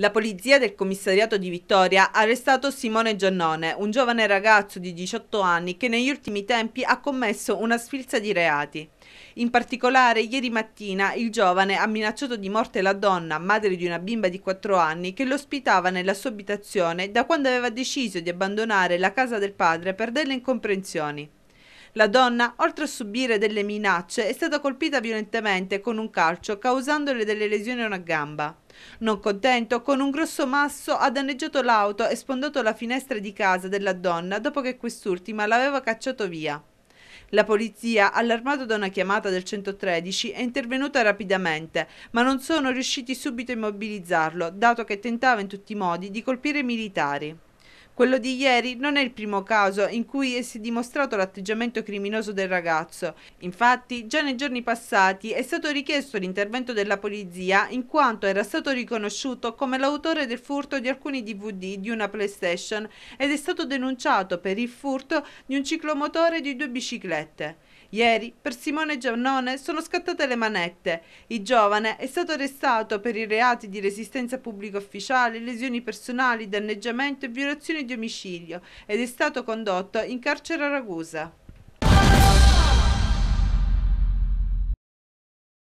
La polizia del commissariato di Vittoria ha arrestato Simone Giannone, un giovane ragazzo di 18 anni che negli ultimi tempi ha commesso una sfilza di reati. In particolare, ieri mattina il giovane ha minacciato di morte la donna, madre di una bimba di 4 anni, che lo ospitava nella sua abitazione da quando aveva deciso di abbandonare la casa del padre per delle incomprensioni. La donna, oltre a subire delle minacce, è stata colpita violentemente con un calcio, causandole delle lesioni a una gamba. Non contento, con un grosso masso ha danneggiato l'auto e sfondato la finestra di casa della donna dopo che quest'ultima l'aveva cacciato via. La polizia, allarmata da una chiamata del 113, è intervenuta rapidamente, ma non sono riusciti subito a immobilizzarlo, dato che tentava in tutti i modi di colpire i militari. Quello di ieri non è il primo caso in cui si è dimostrato l'atteggiamento criminoso del ragazzo. Infatti, già nei giorni passati è stato richiesto l'intervento della polizia in quanto era stato riconosciuto come l'autore del furto di alcuni DVD di una PlayStation ed è stato denunciato per il furto di un ciclomotore di due biciclette. Ieri, per Simone Giannone sono scattate le manette. Il giovane è stato arrestato per i reati di resistenza pubblica ufficiale, lesioni personali, danneggiamento e violazione di domicilio ed è stato condotto in carcere a Ragusa.